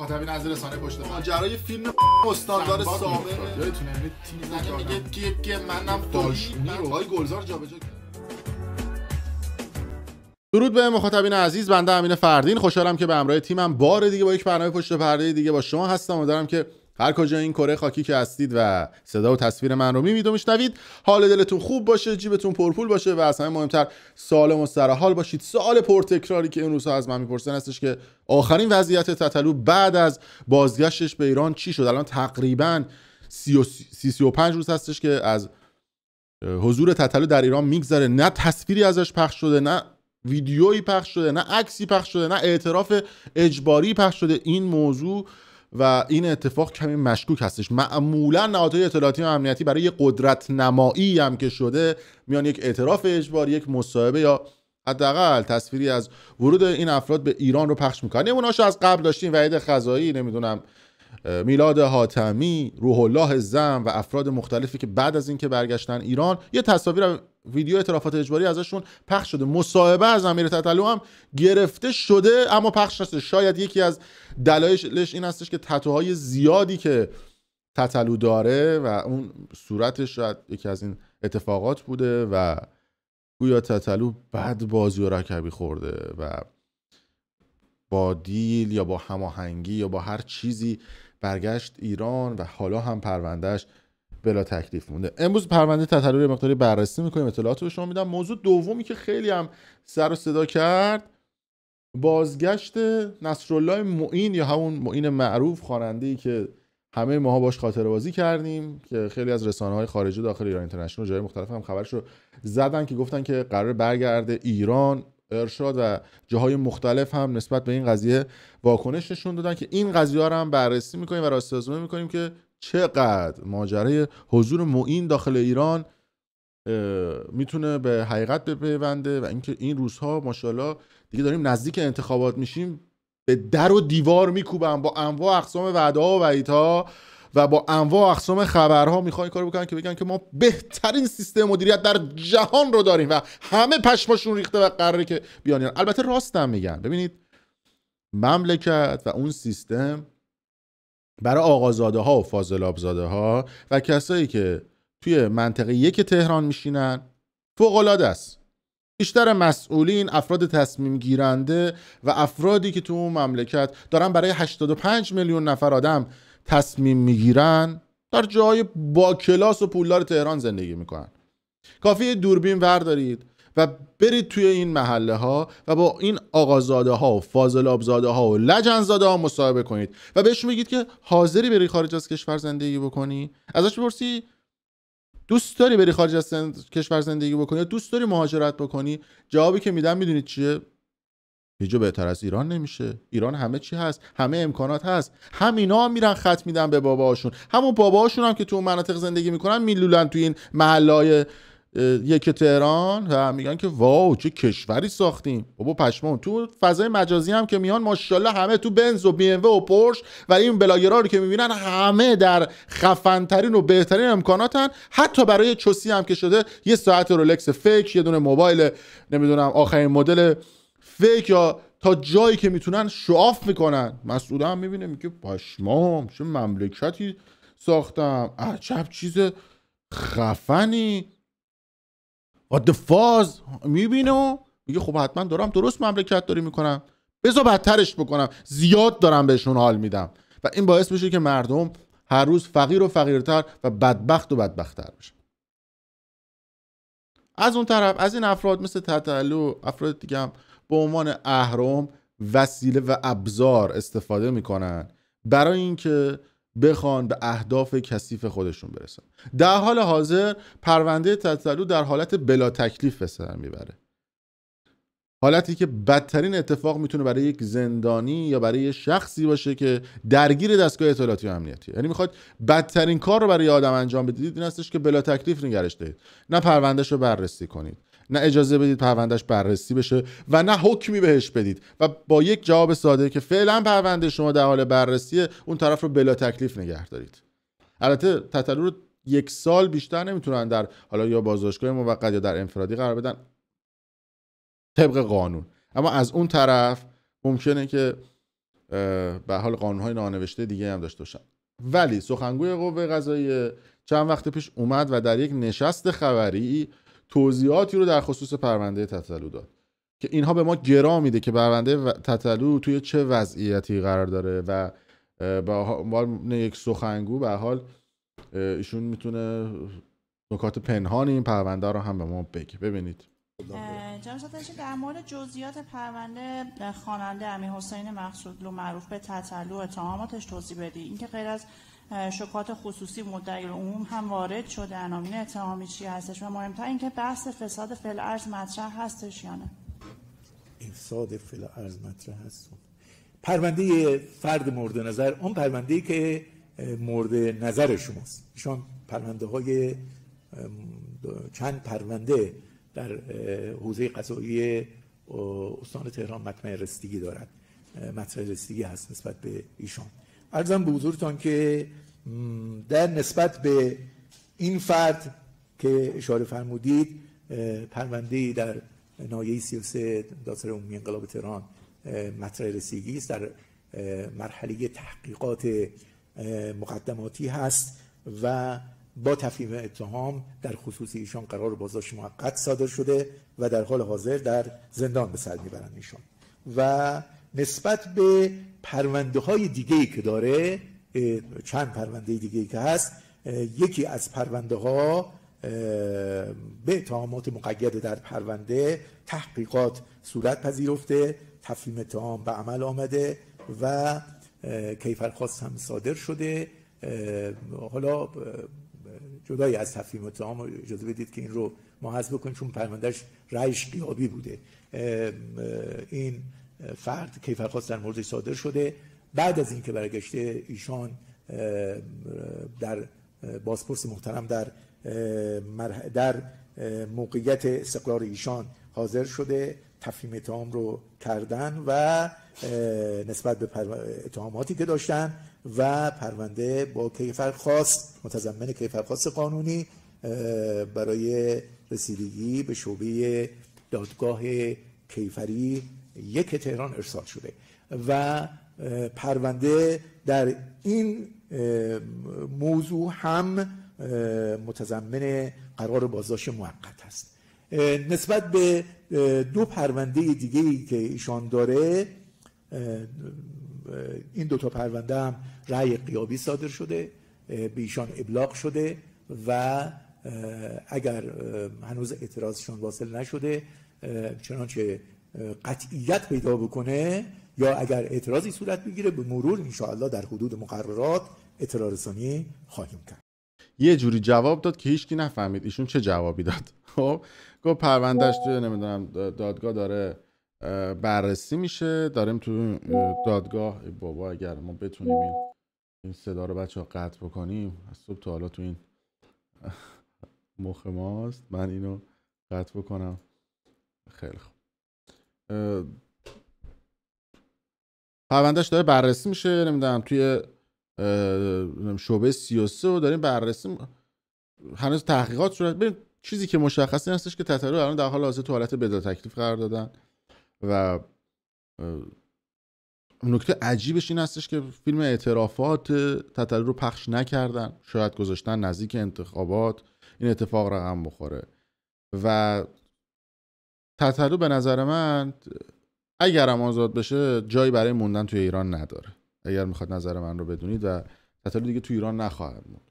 مخاطبین از رسانه پشت ماجرای فیلم استاندار من یادتونه یعنی میگه گیه گیه منم فوشی آقای گلزار جابجا درود به مخاطبین عزیز بنده امین فردین خوشحالم که به همراه تیمم بار دیگه با یک برنامه پشت پرده دیگه با شما هستم و دارم که هر کجا این کره خاکی که هستید و صدا و تصویر من رو میبینید و میشنوید حال دلتون خوب باشه جیبتون پرپول باشه و اصلا همه مهمتر سالم و سرحال باشید سال پرتکراری که این روزها از من میپرسن هستش که آخرین وضعیت تتلو بعد از بازگشتش به ایران چی شد الان تقریبا 35 روز هستش که از حضور تتلو در ایران میگذره نه تصویری ازش پخش شده نه ویدیویی پخش شده نه عکسی پخش شده نه اعتراف اجباری پخش شده این موضوع و این اتفاق کمی مشکوک هستش معمولا نهادهای اطلاعاتی و امنیتی برای یه قدرت نمایی هم که شده میان یک اعتراف اجباری یک مصاحبه یا حداقل تصویری از ورود این افراد به ایران رو پخش میکنه. نموناشو از قبل داشتیم وعید خزایی نمیدونم میلاد حاتمی روح الله زم و افراد مختلفی که بعد از اینکه برگشتن ایران یه تصاویر ویدیو اعترافات اجباری ازشون پخش شده مصاحبه از امیر تتلو هم گرفته شده اما پخش نشده شاید یکی از دلایلش این هستش که تتوهای زیادی که تتلو داره و اون صورتش شاید یکی از این اتفاقات بوده و گویا تتلو بد بازی و رکبی خورده و با دیل یا با هماهنگی یا با هر چیزی برگشت ایران و حالا هم پروندهش بلا تکلیف مونده امروز پرونده تطلبی مقداری بررسی میکنیم اطلاعات رو شما میدم موضوع دومی که خیلی هم سر و صدا کرد بازگشت نصرالله معین یا همون معین معروف خواننده که همه ماها باش خاطر بازی کردیم که خیلی از رسانه های خارجی داخل ایران اینترنشنال جای مختلف هم خبرش رو زدن که گفتن که قرار برگرده ایران ارشاد و جاهای مختلف هم نسبت به این قضیه واکنش دادن که این قضیه رو هم بررسی میکنیم و راستی میکنیم که چقدر ماجرای حضور معین داخل ایران میتونه به حقیقت بپیونده و اینکه این روزها ماشاءالله دیگه داریم نزدیک انتخابات میشیم به در و دیوار میکوبن با انواع اقسام وعده ها و وعیدها و با انواع اقسام خبرها میخوان کار بکنن که بگن که ما بهترین سیستم مدیریت در جهان رو داریم و همه پشماشون ریخته و قراره که بیان البته راستم میگن ببینید مملکت و اون سیستم برای آقازاده ها و فازلابزاده ها و کسایی که توی منطقه یک تهران میشینن فوق است بیشتر مسئولین افراد تصمیم گیرنده و افرادی که تو اون مملکت دارن برای 85 میلیون نفر آدم تصمیم میگیرن در جای با کلاس و پولدار تهران زندگی میکنن کافی دوربین وردارید و برید توی این محله ها و با این آقازاده ها و فاضل ها و لجنزاده ها مصاحبه کنید و بهشون بگید که حاضری بری خارج از کشور زندگی بکنی ازش بپرسی دوست داری بری خارج از کشور زندگی بکنی یا دوست داری مهاجرت بکنی جوابی که میدن میدونید چیه هیچ بهتر از ایران نمیشه ایران همه چی هست همه امکانات هست همینا هم میرن خط میدن به باباشون همون باباشون هم که تو مناطق زندگی میکنن میلولن توی این محلهای یک تهران و میگن که واو چه کشوری ساختیم بابا پشمام تو فضای مجازی هم که میان ماشاءالله همه تو بنز و بی و پرش و این بلاگرا رو که میبینن همه در خفنترین و بهترین امکاناتن حتی برای چوسی هم که شده یه ساعت رولکس فیک یه دونه موبایل نمیدونم آخرین مدل فیک یا تا جایی که میتونن شعاف میکنن مسعود هم میبینه میگه پشمام چه مملکتی ساختم عجب چیز خفنی واد فاز میبینه و میگه خب حتما دارم درست مملکت داری میکنم بزا بدترش بکنم زیاد دارم بهشون حال میدم و این باعث میشه که مردم هر روز فقیر و فقیرتر و بدبخت و بدبختتر بشن از اون طرف از این افراد مثل و افراد دیگه هم به عنوان اهرم وسیله و ابزار استفاده میکنن برای اینکه بخوان به اهداف کثیف خودشون برسن در حال حاضر پرونده تطلو در حالت بلا تکلیف به سر میبره حالتی که بدترین اتفاق میتونه برای یک زندانی یا برای یک شخصی باشه که درگیر دستگاه اطلاعاتی و امنیتیه یعنی میخواد بدترین کار رو برای آدم انجام بدید این هستش که بلا تکلیف نگرش دهید نه پروندهش رو بررسی کنید نه اجازه بدید پروندهش بررسی بشه و نه حکمی بهش بدید و با یک جواب ساده که فعلا پرونده شما در حال بررسیه اون طرف رو بلا تکلیف نگه دارید البته تطلو رو یک سال بیشتر نمیتونن در حالا یا بازداشتگاه موقت یا در انفرادی قرار بدن طبق قانون اما از اون طرف ممکنه که به حال قانونهای نانوشته دیگه هم داشته باشن ولی سخنگوی قوه قضاییه چند وقت پیش اومد و در یک نشست خبری توضیحاتی رو در خصوص پرونده تطلو داد که اینها به ما گرا میده که پرونده تطلو توی چه وضعیتی قرار داره و به یک سخنگو به حال ایشون میتونه نکات پنهان این پرونده رو هم به ما بگه ببینید جناب ساتشی در مورد جزئیات پرونده خواننده امی حسین مقصودلو معروف به تطلو اتهاماتش توضیح بدی اینکه غیر از شکات خصوصی مدعی عموم هم وارد شده عناوین اتهامی چی هستش و مهمتر اینکه بحث فساد فل ارز مطرح هستش یا نه افساد فل ارز مطرح هست پرونده فرد مورد نظر اون پرونده ای که مورد نظر شماست ایشان پرونده های چند پرونده در حوزه قضایی استان تهران مطمع رسیدگی دارد مطرح رسیدگی هست نسبت به ایشان ارزم به حضورتان که در نسبت به این فرد که اشاره فرمودید پرونده در نایه 33 دادسرای عمومی انقلاب تهران مطرح رسیدگی است در مرحله تحقیقات مقدماتی هست و با تفهیم اتهام در خصوص ایشان قرار بازداشت موقت صادر شده و در حال حاضر در زندان به سر میبرند ایشان و نسبت به پرونده های دیگه ای که داره چند پرونده دیگه ای که هست یکی از پرونده ها به اتهامات مقید در پرونده تحقیقات صورت پذیرفته تفهیم اتهام به عمل آمده و کیفرخواست هم صادر شده حالا جدایی از تفهیم اتهام اجازه بدید که این رو ما حذف بکنیم چون پروندهش رأیش قیابی بوده این فرد کیفرخواست در موردش صادر شده بعد از اینکه برگشته ایشان در بازپرس محترم در در موقعیت استقرار ایشان حاضر شده تفهیم اتهام رو کردن و نسبت به اتهاماتی که داشتن و پرونده با کیفر خاص متضمن کیفر خاص قانونی برای رسیدگی به شعبه دادگاه کیفری یک تهران ارسال شده و پرونده در این موضوع هم متضمن قرار بازداشت موقت است نسبت به دو پرونده دیگه ای که ایشان داره این دوتا پرونده هم رأی قیابی صادر شده به ایشان ابلاغ شده و اگر هنوز اعتراضشون واصل نشده چنانچه قطعیت پیدا بکنه یا اگر اعتراضی صورت بگیره به مرور انشاءالله در حدود مقررات اطلاع رسانی خواهیم کرد یه جوری جواب داد که هیچکی نفهمید ایشون چه جوابی داد خب گفت پروندهش توی خب. نمیدونم دادگاه داره بررسی میشه داریم تو دادگاه بابا اگر ما بتونیم این این صدا رو بچه ها قطع بکنیم از صبح تا حالا تو این مخ ماست من اینو قطع بکنم خیلی خوب پروندهش داره بررسی میشه نمیدونم توی شعبه 33 و داریم بررسی هنوز تحقیقات شده ببین چیزی که مشخص نیستش هستش که تتارو الان در حال حاضر تو حالت بدا تکلیف قرار دادن و نکته عجیبش این هستش که فیلم اعترافات تطلی رو پخش نکردن شاید گذاشتن نزدیک انتخابات این اتفاق رقم بخوره و تتلو به نظر من اگرم آزاد بشه جایی برای موندن توی ایران نداره اگر میخواد نظر من رو بدونید و تتلو دیگه توی ایران نخواهد موند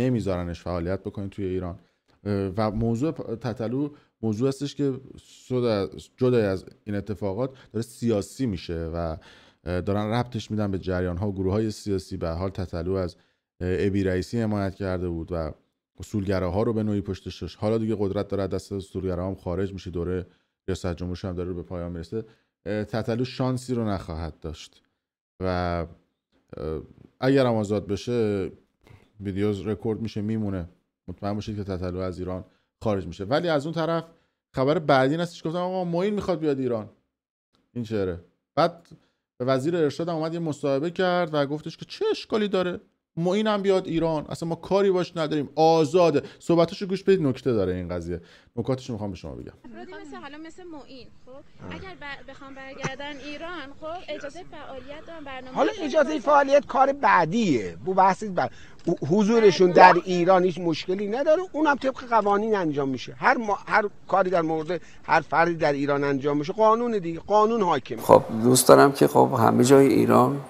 نمیذارنش فعالیت بکنید توی ایران و موضوع تتلو موضوع هستش که جدای از این اتفاقات داره سیاسی میشه و دارن ربطش میدن به جریان ها و گروه های سیاسی به حال تطلو از ابی رئیسی حمایت کرده بود و اصولگراها رو به نوعی پشتش حالا دیگه قدرت داره دست اصولگراها هم خارج میشه دوره ریاست جمهورش هم داره به پایان میرسه تطلو شانسی رو نخواهد داشت و اگر هم آزاد بشه ویدیوز رکورد میشه میمونه مطمئن باشید که تطلو از ایران خارج میشه ولی از اون طرف خبر بعدی هستش گفتم آقا معین میخواد بیاد ایران این چهره بعد به وزیر ارشاد اومد یه مصاحبه کرد و گفتش که چه اشکالی داره ما هم بیاد ایران اصلا ما کاری باش نداریم آزاده صحبتاشو گوش بدید نکته داره این قضیه نکاتش میخوام به شما بگم مثل حالا مثل معین خب اگر بخوام برگردن ایران خب اجازه فعالیت دارم برنامه حالا اجازه فعالیت کار بعدیه بو بحث بر... حضورشون در بله. ایران هیچ مشکلی نداره اونم طبق قوانین انجام میشه هر ما... هر کاری در مورد هر فردی در ایران انجام میشه قانون دیگه قانون حاکم خب دوست دارم که خب همه جای ایران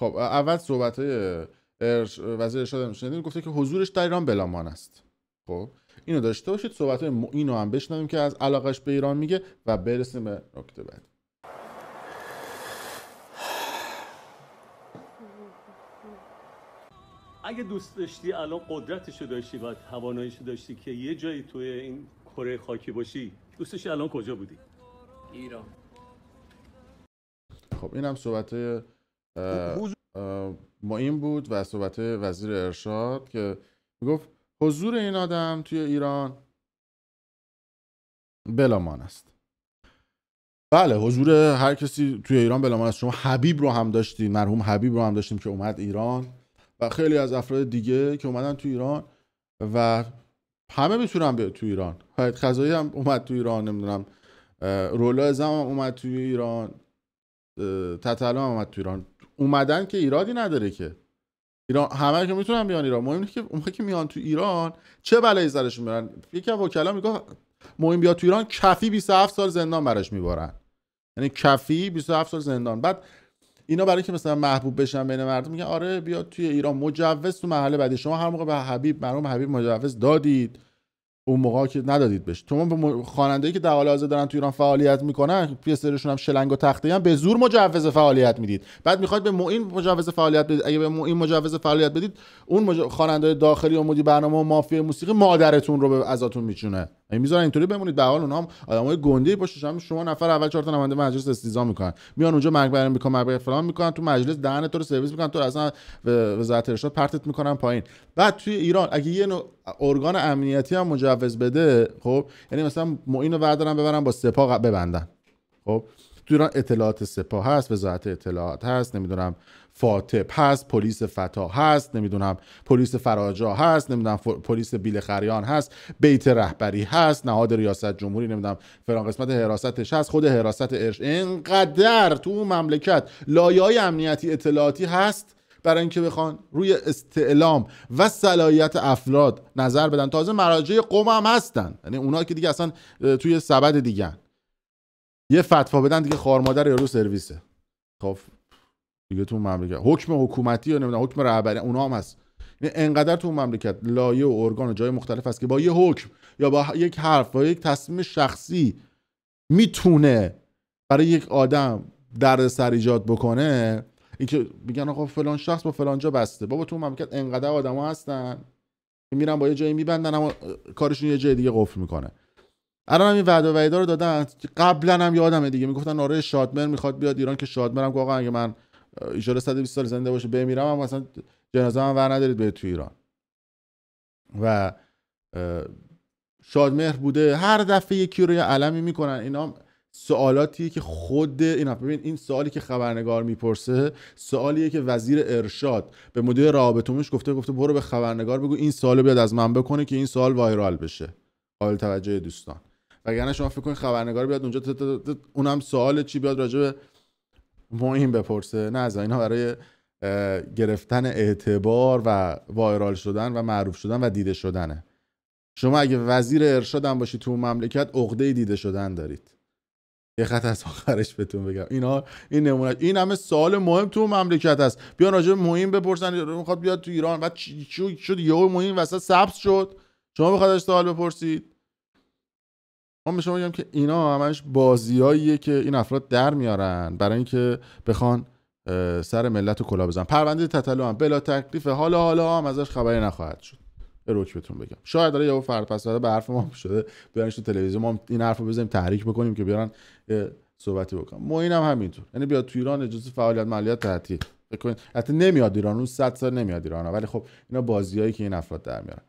خب اول صحبت های وزیر ارشاد شنیدیم گفته که حضورش در ایران بلامان است خب اینو داشته باشید صحبت اینو هم بشنویم که از علاقش به ایران میگه و برسیم به نکته بعدی اگه دوست داشتی الان قدرتشو داشتی و تواناییشو داشتی که یه جایی توی این کره خاکی باشی دوستش الان کجا بودی ایران خب اینم صحبت با این بود و صحبت وزیر ارشاد که گفت حضور این آدم توی ایران بلامان است بله حضور هر کسی توی ایران بلامان است شما حبیب رو هم داشتیم مرحوم حبیب رو هم داشتیم که اومد ایران و خیلی از افراد دیگه که اومدن توی ایران و همه میتونن به تو ایران حید خضایی هم اومد تو ایران نمیدونم رولا زم هم اومد توی ایران تطلا هم اومد تو ایران اومدن که ایرادی نداره که ایران همه که میتونن بیان ایران مهم که اون که میان تو ایران چه بلایی سرشون میارن یکی از وکلا میگه مهم بیا تو ایران کفی 27 سال زندان براش میبارن یعنی کفی 27 سال زندان بعد اینا برای که مثلا محبوب بشن بین مردم میگن آره بیا توی ایران مجوز تو محله بعدی شما هر موقع به حبیب مرحوم حبیب مجوز دادید اون موقع که ندادید بهش تو خواننده‌ای که در حال حاضر دارن تو ایران فعالیت میکنن پیسترشون هم شلنگ و تخته هم به زور مجوز فعالیت میدید بعد میخواد به معین مجوز فعالیت بدید اگه به معین مجوز فعالیت بدید اون مج... داخلی و برنامه و مافیا موسیقی مادرتون رو به ازاتون میچونه این یعنی میذارن اینطوری بمونید به حال اونها آدمای گنده باشه شما نفر اول چهار تا نماینده مجلس استیزا میکنن میان اونجا مقبره میکنن مقبره فلان میکنن تو مجلس دهن تو رو سرویس میکنن تو اصلا وزارت ارشاد پرتت میکنن پایین بعد توی ایران اگه یه نوع ارگان امنیتی هم مجوز بده خب یعنی مثلا معین رو بردارن ببرن با سپاه ببندن خب دوران اطلاعات سپاه هست وزارت اطلاعات هست نمیدونم فاتب هست پلیس فتا هست نمیدونم پلیس فراجا هست نمیدونم پلیس بیل خریان هست بیت رهبری هست نهاد ریاست جمهوری نمیدونم فران قسمت حراستش هست خود حراست ارش اینقدر تو اون مملکت لایه‌های امنیتی اطلاعاتی هست برای اینکه بخوان روی استعلام و صلاحیت افراد نظر بدن تازه مراجع قوم هم هستن یعنی اونا که دیگه اصلا توی سبد دیگه یه فتوا بدن دیگه مادر یارو سرویسه خب دیگه تو مملکت حکم حکومتی یا نمیدونم حکم رهبری اونا هم هست یعنی انقدر تو مملکت لایه و ارگان و جای مختلف هست که با یه حکم یا با یک حرف با یک تصمیم شخصی میتونه برای یک آدم درد سر ایجاد بکنه اینکه میگن آقا فلان شخص با فلان جا بسته بابا تو مملکت انقدر آدما هستن که میرن با یه جایی میبندن اما کارشون یه جای دیگه قفل میکنه الان هم این وعده و رو دادن قبلا هم یادمه دیگه میگفتن آره شادمر میخواد بیاد ایران که شادمرم که آقا اگه من ایشاره 120 سال زنده باشه بمیرم هم مثلا جنازه هم ور ندارید به تو ایران و شادمهر بوده هر دفعه یکی رو یه علمی میکنن اینا سوالاتیه که خود اینا ببین این سوالی که خبرنگار میپرسه سوالیه که وزیر ارشاد به مدیر رابطومش گفته گفته برو به خبرنگار بگو این سوالو بیاد از من بکنه که این سوال وایرال بشه قابل توجه دوستان وگرنه شما فکر کنید خبرنگار بیاد اونجا اونم سوال چی بیاد راجع به مهم بپرسه نه از اینا برای گرفتن اعتبار و وایرال شدن و معروف شدن و دیده شدنه شما اگه وزیر ارشاد هم باشی تو مملکت عقده دیده شدن دارید یه خط از آخرش بهتون بگم اینا این نمونه این همه سال مهم تو مملکت هست بیان راجع به مهم بپرسن میخواد بیاد تو ایران بعد شد یهو مهم وسط سبز شد شما بخوادش سوال بپرسید ما به شما میگم که اینا همش بازیاییه که این افراد در میارن برای اینکه بخوان سر ملت رو کلا بزن پرونده تطلو هم بلا تکلیف حالا حالا هم ازش خبری نخواهد شد روک بهتون بگم شاید داره یهو فرد پس به حرف ما شده بیانش تو تلویزیون ما این حرف رو بزنیم تحریک بکنیم که بیارن صحبتی بکنم ما اینم هم همینطور یعنی بیاد تو ایران اجازه فعالیت مالیات تحتی بکنید حتی نمیاد ایران اون 100 سال نمیاد ایران ولی خب اینا بازیایی که این افراد در میارن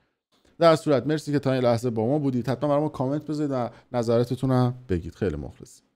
در صورت مرسی که تا این لحظه با ما بودید حتما برای ما کامنت بذارید و نظرتتون هم بگید خیلی مخلص